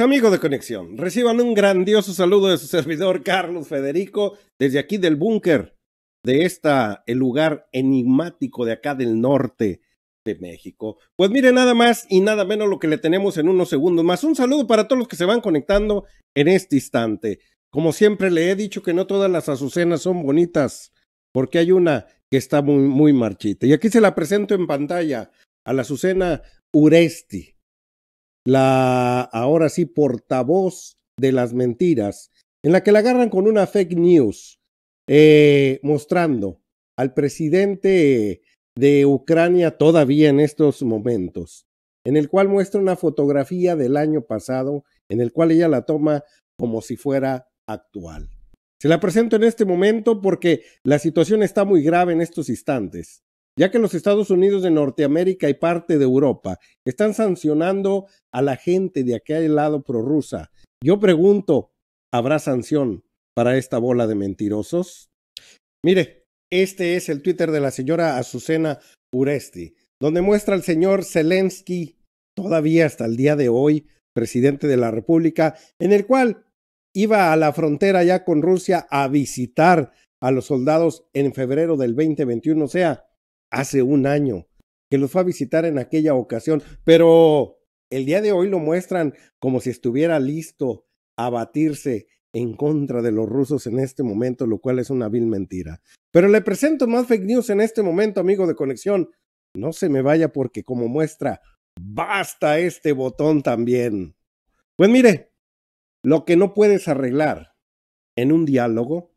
Amigos de Conexión, reciban un grandioso saludo de su servidor Carlos Federico desde aquí del búnker de esta el lugar enigmático de acá del norte de México. Pues mire nada más y nada menos lo que le tenemos en unos segundos más. Un saludo para todos los que se van conectando en este instante. Como siempre le he dicho que no todas las azucenas son bonitas, porque hay una que está muy muy marchita. Y aquí se la presento en pantalla a la azucena Uresti la ahora sí portavoz de las mentiras, en la que la agarran con una fake news, eh, mostrando al presidente de Ucrania todavía en estos momentos, en el cual muestra una fotografía del año pasado, en el cual ella la toma como si fuera actual. Se la presento en este momento porque la situación está muy grave en estos instantes ya que los Estados Unidos de Norteamérica y parte de Europa están sancionando a la gente de aquel lado prorrusa. Yo pregunto, ¿habrá sanción para esta bola de mentirosos? Mire, este es el Twitter de la señora Azucena Uresti, donde muestra al señor Zelensky, todavía hasta el día de hoy, presidente de la República, en el cual iba a la frontera ya con Rusia a visitar a los soldados en febrero del 2021, o sea, hace un año, que los fue a visitar en aquella ocasión, pero el día de hoy lo muestran como si estuviera listo a batirse en contra de los rusos en este momento, lo cual es una vil mentira. Pero le presento más fake news en este momento, amigo de conexión. No se me vaya porque como muestra, basta este botón también. Pues mire, lo que no puedes arreglar en un diálogo,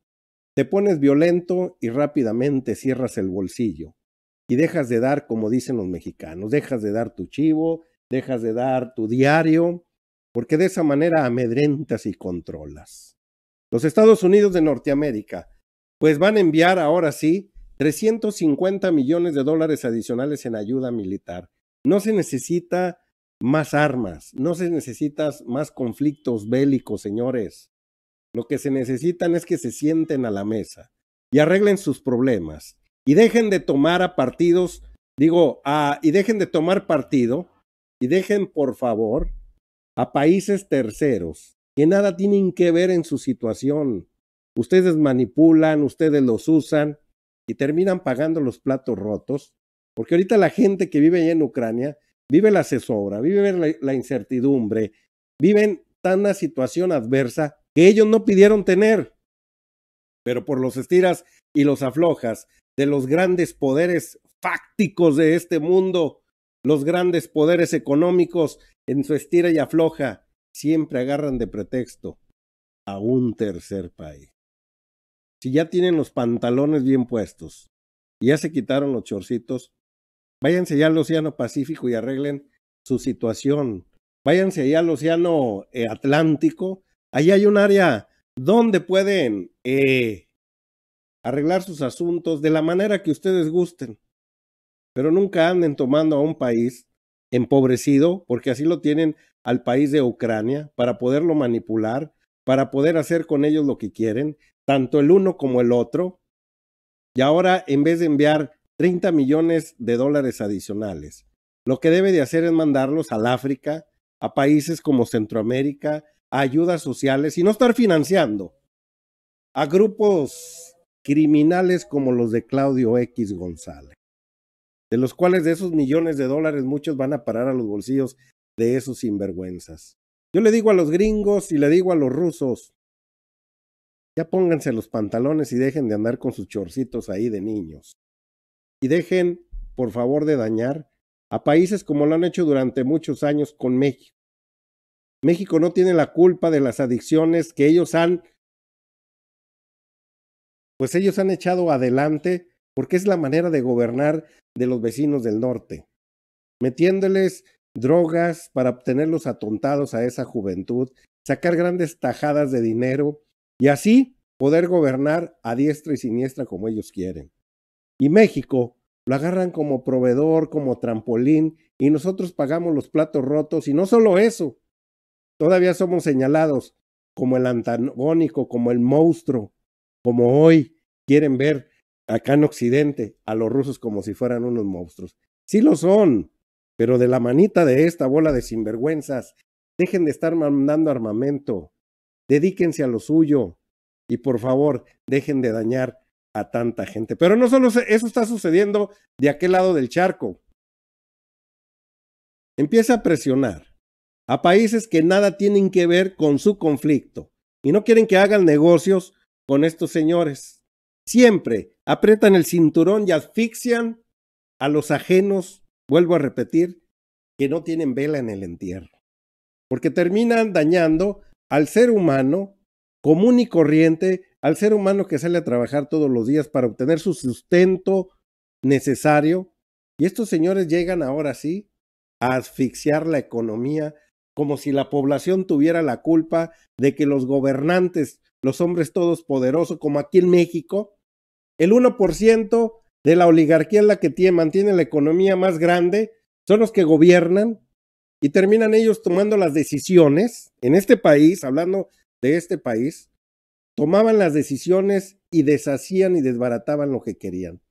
te pones violento y rápidamente cierras el bolsillo y dejas de dar, como dicen los mexicanos, dejas de dar tu chivo, dejas de dar tu diario, porque de esa manera amedrentas y controlas. Los Estados Unidos de Norteamérica, pues van a enviar ahora sí 350 millones de dólares adicionales en ayuda militar. No se necesita más armas, no se necesitan más conflictos bélicos, señores. Lo que se necesitan es que se sienten a la mesa y arreglen sus problemas y dejen de tomar a partidos, digo, a, y dejen de tomar partido y dejen, por favor, a países terceros que nada tienen que ver en su situación. Ustedes manipulan, ustedes los usan y terminan pagando los platos rotos, porque ahorita la gente que vive allá en Ucrania vive la zozobra, vive la, incertidumbre, viven tan una situación adversa que ellos no pidieron tener. Pero por los estiras y los aflojas de los grandes poderes fácticos de este mundo, los grandes poderes económicos en su estira y afloja, siempre agarran de pretexto a un tercer país. Si ya tienen los pantalones bien puestos y ya se quitaron los chorcitos, váyanse ya al Océano Pacífico y arreglen su situación. Váyanse allá al Océano eh, Atlántico. Ahí hay un área donde pueden eh, arreglar sus asuntos de la manera que ustedes gusten. Pero nunca anden tomando a un país empobrecido, porque así lo tienen al país de Ucrania, para poderlo manipular, para poder hacer con ellos lo que quieren, tanto el uno como el otro. Y ahora, en vez de enviar 30 millones de dólares adicionales, lo que debe de hacer es mandarlos al África, a países como Centroamérica, a ayudas sociales y no estar financiando a grupos criminales como los de Claudio X González, de los cuales de esos millones de dólares muchos van a parar a los bolsillos de esos sinvergüenzas. Yo le digo a los gringos y le digo a los rusos, ya pónganse los pantalones y dejen de andar con sus chorcitos ahí de niños. Y dejen, por favor, de dañar a países como lo han hecho durante muchos años con México. México no tiene la culpa de las adicciones que ellos han pues ellos han echado adelante porque es la manera de gobernar de los vecinos del norte, metiéndoles drogas para obtenerlos atontados a esa juventud, sacar grandes tajadas de dinero y así poder gobernar a diestra y siniestra como ellos quieren. Y México lo agarran como proveedor, como trampolín, y nosotros pagamos los platos rotos, y no solo eso, todavía somos señalados como el antagónico, como el monstruo, como hoy, quieren ver acá en Occidente a los rusos como si fueran unos monstruos. Sí lo son, pero de la manita de esta bola de sinvergüenzas, dejen de estar mandando armamento, dedíquense a lo suyo y por favor dejen de dañar a tanta gente. Pero no solo eso está sucediendo de aquel lado del charco. Empieza a presionar a países que nada tienen que ver con su conflicto y no quieren que hagan negocios con estos señores. Siempre aprietan el cinturón y asfixian a los ajenos, vuelvo a repetir, que no tienen vela en el entierro. Porque terminan dañando al ser humano común y corriente, al ser humano que sale a trabajar todos los días para obtener su sustento necesario. Y estos señores llegan ahora sí a asfixiar la economía como si la población tuviera la culpa de que los gobernantes, los hombres todos poderosos, como aquí en México, el 1% de la oligarquía es la que tiene, mantiene la economía más grande, son los que gobiernan y terminan ellos tomando las decisiones en este país, hablando de este país, tomaban las decisiones y deshacían y desbarataban lo que querían.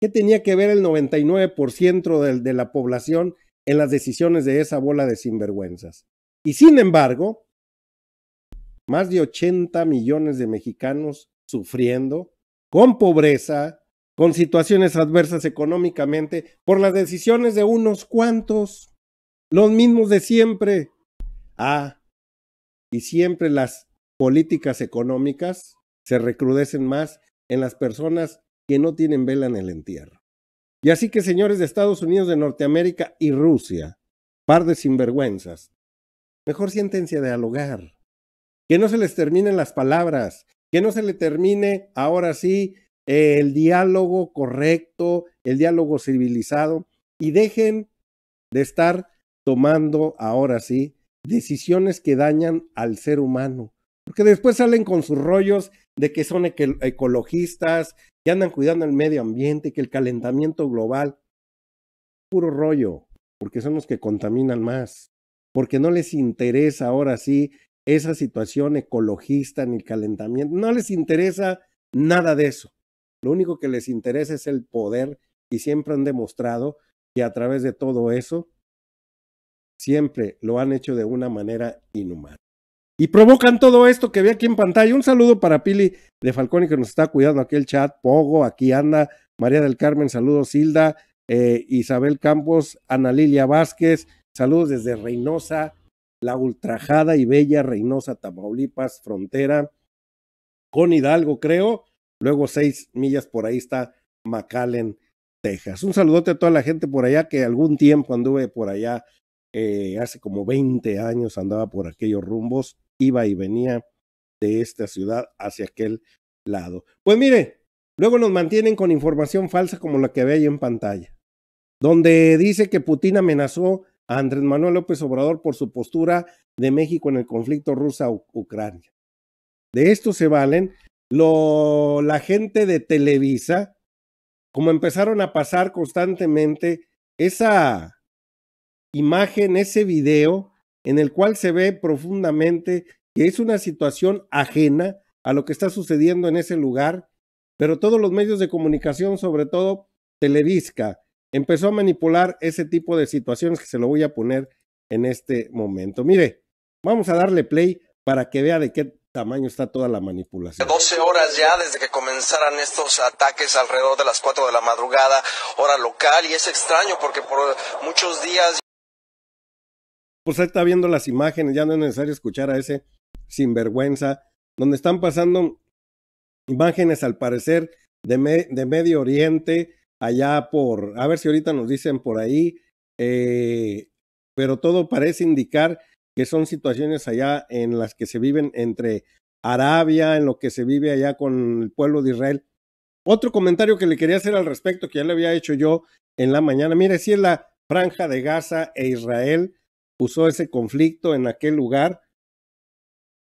¿Qué tenía que ver el 99% de la población en las decisiones de esa bola de sinvergüenzas? Y sin embargo, más de 80 millones de mexicanos sufriendo con pobreza, con situaciones adversas económicamente, por las decisiones de unos cuantos, los mismos de siempre. Ah, y siempre las políticas económicas se recrudecen más en las personas que no tienen vela en el entierro. Y así que, señores de Estados Unidos, de Norteamérica y Rusia, par de sinvergüenzas, mejor siéntense a dialogar. Que no se les terminen las palabras, que no se le termine ahora sí el diálogo correcto, el diálogo civilizado y dejen de estar tomando ahora sí decisiones que dañan al ser humano. Porque después salen con sus rollos de que son ecologistas, que andan cuidando el medio ambiente, que el calentamiento global. Puro rollo, porque son los que contaminan más. Porque no les interesa ahora sí esa situación ecologista ni el calentamiento. No les interesa nada de eso. Lo único que les interesa es el poder y siempre han demostrado que a través de todo eso, siempre lo han hecho de una manera inhumana. Y provocan todo esto que ve aquí en pantalla. Un saludo para Pili de y que nos está cuidando aquí el chat. Pogo, aquí anda. María del Carmen, saludos. Hilda, eh, Isabel Campos, Ana Lilia Vázquez, saludos desde Reynosa, la ultrajada y bella Reynosa Tamaulipas, frontera con Hidalgo, creo. Luego seis millas por ahí está McAllen, Texas. Un saludote a toda la gente por allá que algún tiempo anduve por allá, eh, hace como 20 años andaba por aquellos rumbos, iba y venía de esta ciudad hacia aquel lado. Pues mire, luego nos mantienen con información falsa como la que ve ahí en pantalla, donde dice que Putin amenazó a Andrés Manuel López Obrador por su postura de México en el conflicto rusa ucrania De esto se valen la gente de Televisa, como empezaron a pasar constantemente esa imagen, ese video en el cual se ve profundamente que es una situación ajena a lo que está sucediendo en ese lugar, pero todos los medios de comunicación, sobre todo Televisca, empezó a manipular ese tipo de situaciones que se lo voy a poner en este momento. Mire, vamos a darle play para que vea de qué tamaño está toda la manipulación. 12 horas ya desde que comenzaron estos ataques alrededor de las 4 de la madrugada, hora local, y es extraño porque por muchos días... Pues ahí está viendo las imágenes, ya no es necesario escuchar a ese sinvergüenza, donde están pasando imágenes al parecer de, de Medio Oriente, allá por, a ver si ahorita nos dicen por ahí, eh, pero todo parece indicar que son situaciones allá en las que se viven entre Arabia, en lo que se vive allá con el pueblo de Israel. Otro comentario que le quería hacer al respecto, que ya le había hecho yo en la mañana, mire, si es la franja de Gaza e Israel usó ese conflicto en aquel lugar,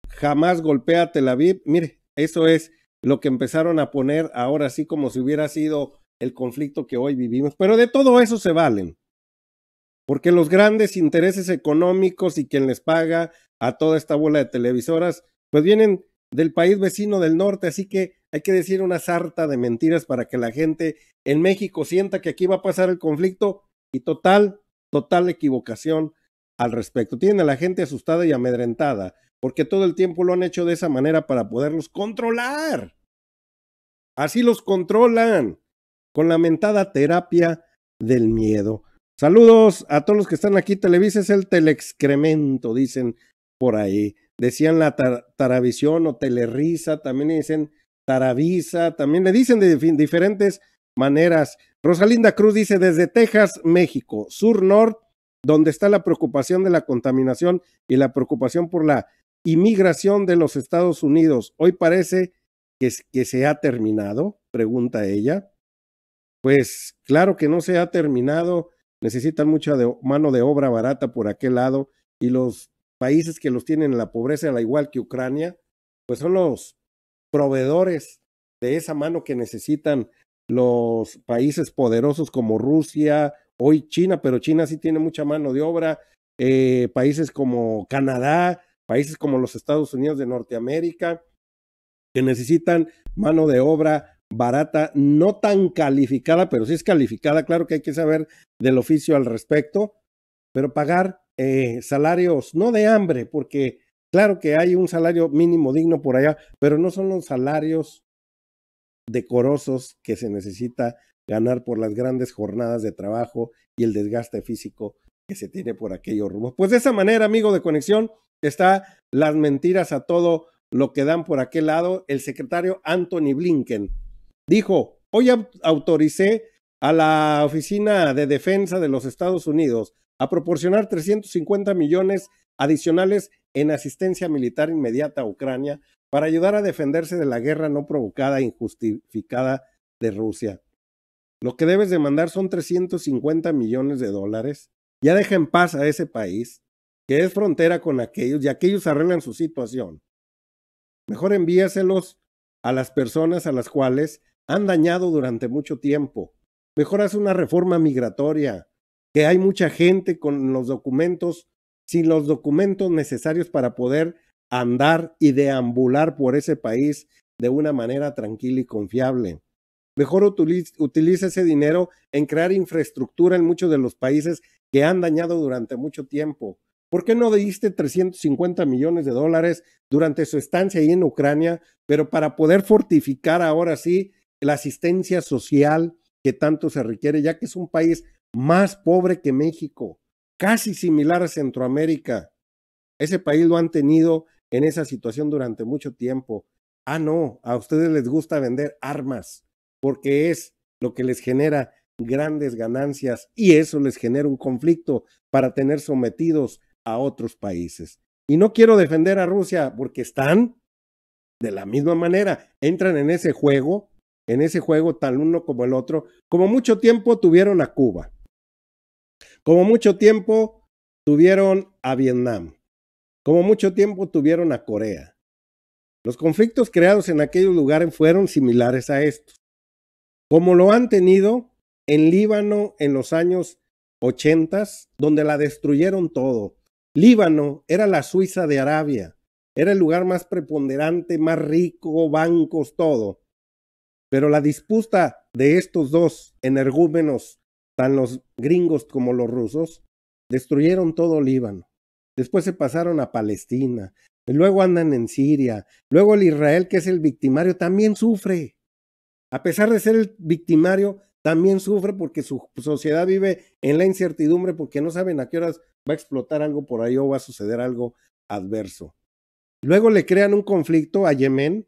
jamás golpea Tel Aviv, mire, eso es lo que empezaron a poner ahora así como si hubiera sido el conflicto que hoy vivimos. Pero de todo eso se valen, porque los grandes intereses económicos y quien les paga a toda esta bola de televisoras, pues vienen del país vecino del norte, así que hay que decir una sarta de mentiras para que la gente en México sienta que aquí va a pasar el conflicto y total, total equivocación al respecto. Tienen a la gente asustada y amedrentada, porque todo el tiempo lo han hecho de esa manera para poderlos controlar. Así los controlan con la mentada terapia del miedo. Saludos a todos los que están aquí. Televisa es el telexcremento, dicen por ahí. Decían la taravisión o telerisa, también dicen taravisa, también le dicen de diferentes maneras. Rosalinda Cruz dice desde Texas, México, sur norte, donde está la preocupación de la contaminación y la preocupación por la inmigración de los Estados Unidos. Hoy parece que, que se ha terminado, pregunta ella pues claro que no se ha terminado, necesitan mucha mano de obra barata por aquel lado y los países que los tienen en la pobreza, al igual que Ucrania, pues son los proveedores de esa mano que necesitan los países poderosos como Rusia, hoy China, pero China sí tiene mucha mano de obra, eh, países como Canadá, países como los Estados Unidos de Norteamérica, que necesitan mano de obra barata, no tan calificada, pero sí es calificada, claro que hay que saber del oficio al respecto, pero pagar eh, salarios no de hambre, porque claro que hay un salario mínimo digno por allá, pero no son los salarios decorosos que se necesita ganar por las grandes jornadas de trabajo y el desgaste físico que se tiene por aquellos rumos. Pues de esa manera, amigo de conexión, está las mentiras a todo lo que dan por aquel lado el secretario Anthony Blinken dijo, hoy autoricé a la Oficina de Defensa de los Estados Unidos a proporcionar 350 millones adicionales en asistencia militar inmediata a Ucrania para ayudar a defenderse de la guerra no provocada e injustificada de Rusia. Lo que debes demandar son 350 millones de dólares. Ya deja en paz a ese país, que es frontera con aquellos, y aquellos arreglan su situación. Mejor envíaselos a las personas a las cuales han dañado durante mucho tiempo. Mejor haz una reforma migratoria, que hay mucha gente con los documentos, sin los documentos necesarios para poder andar y deambular por ese país de una manera tranquila y confiable. Mejor utiliza ese dinero en crear infraestructura en muchos de los países que han dañado durante mucho tiempo. ¿Por qué no diste 350 millones de dólares durante su estancia ahí en Ucrania, pero para poder fortificar ahora sí la asistencia social que tanto se requiere, ya que es un país más pobre que México, casi similar a Centroamérica. Ese país lo han tenido en esa situación durante mucho tiempo. Ah, no, a ustedes les gusta vender armas, porque es lo que les genera grandes ganancias y eso les genera un conflicto para tener sometidos a otros países. Y no quiero defender a Rusia porque están de la misma manera, entran en ese juego en ese juego, tan uno como el otro, como mucho tiempo tuvieron a Cuba, como mucho tiempo tuvieron a Vietnam, como mucho tiempo tuvieron a Corea. Los conflictos creados en aquellos lugares fueron similares a estos, como lo han tenido en Líbano en los años 80, donde la destruyeron todo. Líbano era la Suiza de Arabia, era el lugar más preponderante, más rico, bancos, todo. Pero la disputa de estos dos energúmenos, tan los gringos como los rusos, destruyeron todo Líbano. Después se pasaron a Palestina, luego andan en Siria, luego el Israel, que es el victimario, también sufre. A pesar de ser el victimario, también sufre porque su sociedad vive en la incertidumbre porque no saben a qué horas va a explotar algo por ahí o va a suceder algo adverso. Luego le crean un conflicto a Yemen,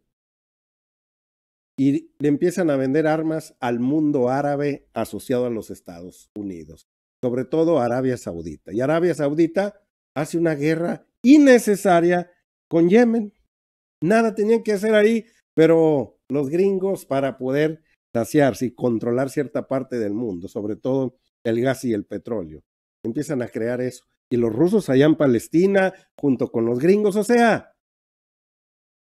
y le empiezan a vender armas al mundo árabe asociado a los Estados Unidos, sobre todo Arabia Saudita. Y Arabia Saudita hace una guerra innecesaria con Yemen. Nada tenían que hacer ahí, pero los gringos para poder saciarse y controlar cierta parte del mundo, sobre todo el gas y el petróleo, empiezan a crear eso. Y los rusos allá en Palestina, junto con los gringos, o sea,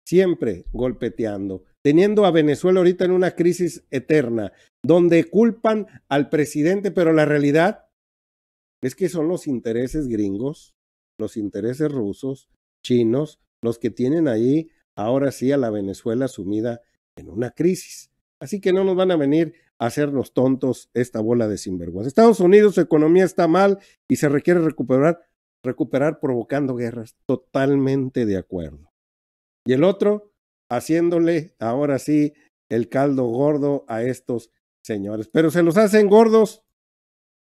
siempre golpeteando teniendo a Venezuela ahorita en una crisis eterna, donde culpan al presidente, pero la realidad es que son los intereses gringos, los intereses rusos, chinos, los que tienen ahí ahora sí a la Venezuela sumida en una crisis. Así que no nos van a venir a hacernos tontos esta bola de sinvergüenza. Estados Unidos, su economía está mal y se requiere recuperar, recuperar provocando guerras. Totalmente de acuerdo. Y el otro, haciéndole ahora sí el caldo gordo a estos señores. Pero se los hacen gordos,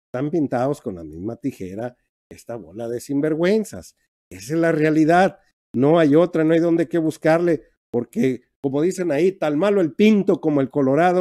están pintados con la misma tijera esta bola de sinvergüenzas. Esa es la realidad. No hay otra, no hay donde que buscarle, porque como dicen ahí, tan malo el pinto como el colorado,